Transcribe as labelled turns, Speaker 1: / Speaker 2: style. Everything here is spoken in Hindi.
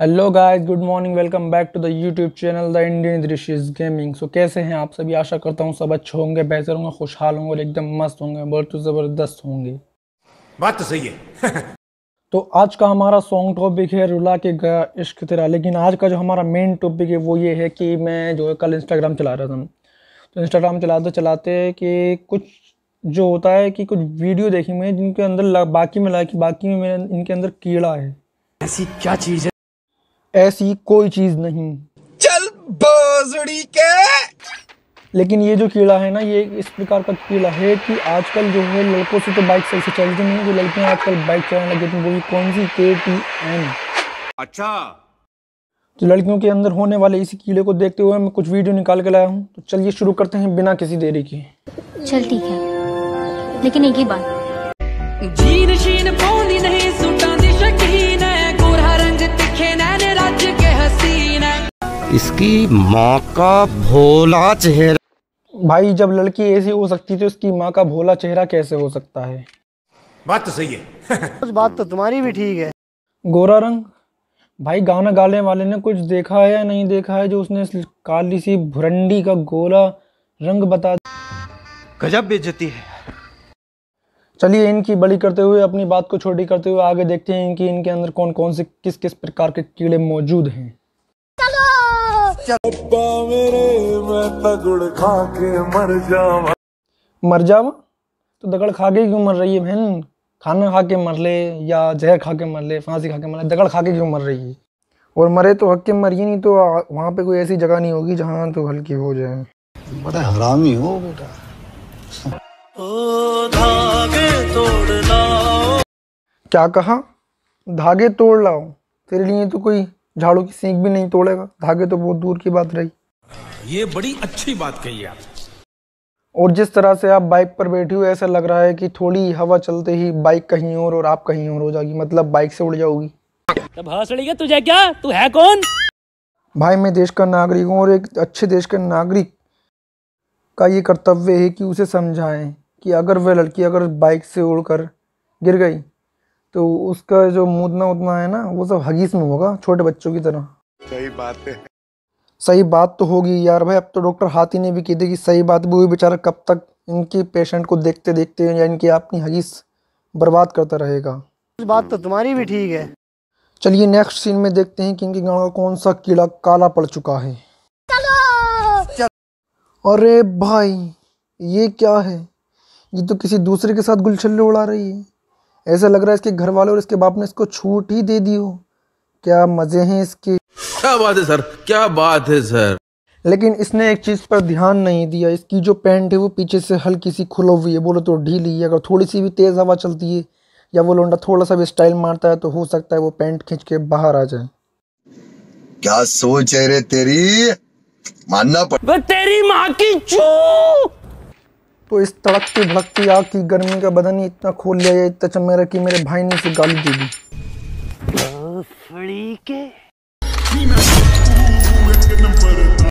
Speaker 1: hello guys good morning welcome back to the YouTube channel the Indian दृशिज गेमिंग सो कैसे हैं आप सभी आशा करता हूं सब अच्छे होंगे बेहतर होंगे खुशहाल होंगे और एकदम मस्त होंगे बहुत तो ज़बरदस्त होंगे बात तो सही है तो आज का हमारा सॉन्ग टॉपिक है रुला के गया इश्क तेरा लेकिन आज का जो हमारा मेन टॉपिक है वो ये है कि मैं जो है कल इंस्टाग्राम चला रहा था तो इंस्टाग्राम चलाते चलाते कि कुछ जो होता है कि कुछ वीडियो देखी मैं जिनके अंदर बाकी में लगा कि बाकी में मेरे इनके अंदर कीड़ा है ऐसी क्या चीज़ है ऐसी कोई चीज नहीं चल बाजड़ी के लेकिन ये जो कीड़ा है ना ये इस प्रकार का कीड़ा है कि आजकल जो है लड़कों से तो बाइक सही से चलती नहीं है जो लड़कियां आजकल बाइक चलाने लगी थी वो भी कौन सी के टी एम अच्छा तो लड़कियों के अंदर होने वाले इसी कीड़े को देखते हुए मैं कुछ वीडियो निकाल के लाया हूँ तो चलिए शुरू करते हैं बिना किसी देरी के चल ठीक है लेकिन एक ही बात जीन शीन नहीं इसकी माँ का भोला चेहरा भाई जब लड़की ऐसी हो सकती तो इसकी माँ का भोला चेहरा कैसे हो सकता है बात तो सही है कुछ बात तो तुम्हारी भी ठीक है गोरा रंग भाई गाना गाने वाले ने कुछ देखा है या नहीं देखा है जो उसने काली सी भुरंडी का गोरा रंग बता गजब बेचती है चलिए इनकी बड़ी करते हुए अपनी बात को छोटी करते हुए आगे देखते हैं कि इनके अंदर कौन कौन से किस किस प्रकार के कीड़े मौजूद हैं मर जावा तो दगड़ खा के क्यों मर रही है बहन खाना खा के मर ले या जहर खा के मर ले फांसी खा के मर ले दगड़ खा के क्यों मर रही है और मरे तो हक के मरिए नहीं तो वहाँ पे कोई ऐसी जगह नहीं होगी जहाँ तो हल्की हो जाए बड़ा हरामी हो बेटा क्या कहा धागे तोड़ लाओ तेरे लिए तो कोई झाड़ू की सीख भी नहीं तोड़ेगा धागे तो बहुत दूर की बात रही ये बड़ी अच्छी बात कही आप और जिस तरह से आप बाइक पर बैठे हो ऐसा लग रहा है कि थोड़ी हवा चलते ही बाइक कहीं और और आप कहीं और हो जाएगी मतलब बाइक से उड़ जाओगी तब तुझे क्या तू है कौन भाई मैं देश का नागरिक हूँ और एक अच्छे देश का नागरिक का ये कर्तव्य है कि उसे समझाएं कि अगर वह लड़की अगर बाइक से उड़कर गिर गई तो उसका जो मुदना उदना है ना वो सब हगीस में होगा छोटे बच्चों की तरह सही बात है सही बात तो होगी यार भाई अब तो डॉक्टर हाथी ने भी की थी कि सही बात भी हुई बेचारा कब तक इनकी पेशेंट को देखते देखते या इनकी अपनी हगीस बर्बाद करता रहेगा बात तो तुम्हारी भी ठीक है चलिए नेक्स्ट सीन में देखते हैं कि इनके गाँव का कौन सा कीड़ा काला पड़ चुका है अरे भाई ये क्या है ये तो किसी दूसरे के साथ गुलछल्ले उड़ा रही है ऐसा लग रहा है इसके घर वाले और इसके बाप ने इसको छूट ही दे दी हो क्या मजे हैं इसके क्या बात है सर क्या बात है सर लेकिन इसने एक चीज़ पर ध्यान नहीं दिया इसकी जो पैंट है वो पीछे से हल्की सी खुला हुई है बोलो तो ढीली है अगर थोड़ी सी भी तेज़ हवा चलती है या वो लोंडा थोड़ा सा भी स्टाइल मारता है तो हो सकता है वो पैंट खींच के बाहर आ जाए क्या सोच है रे तेरी मानना पड़ तेरी माँ की चू तो इस तड़कती भड़कती आग की गर्मी का बदन ही इतना खोल लिया है इतना चमेरा कि मेरे भाई ने उसे गाली दे दी के